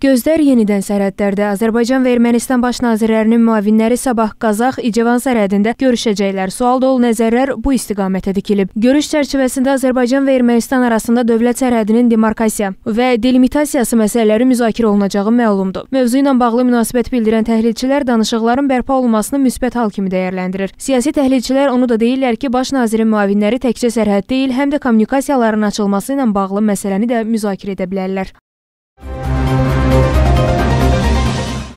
Gözlər yenidən sərhədlərdə Azərbaycan və Ermənistan baş nazirlərinin müavinləri sabah Qazax İcevan sərhədində görüşəcəklər. Sual dolu nəzərlər bu istiqamətə dikilib. Görüş çərçivəsində Azərbaycan və Ermənistan arasında dövlət sərhədinin demarkasiya və delimitasiyası məsələləri müzakirə olunacağı məlumdur. Mövzu ilə bağlı münasibət bildirən təhlilçilər danışıqların bərpa olunmasını müsbət hal kimi dəyərləndirir. Siyasi təhlilçilər onu da deyirlər ki, baş nazirin müavinləri təkcə sərhəd deyil, həm də kommunikasiyaların açılması ilə bağlı məsələni də müzakirə edə bilərlər.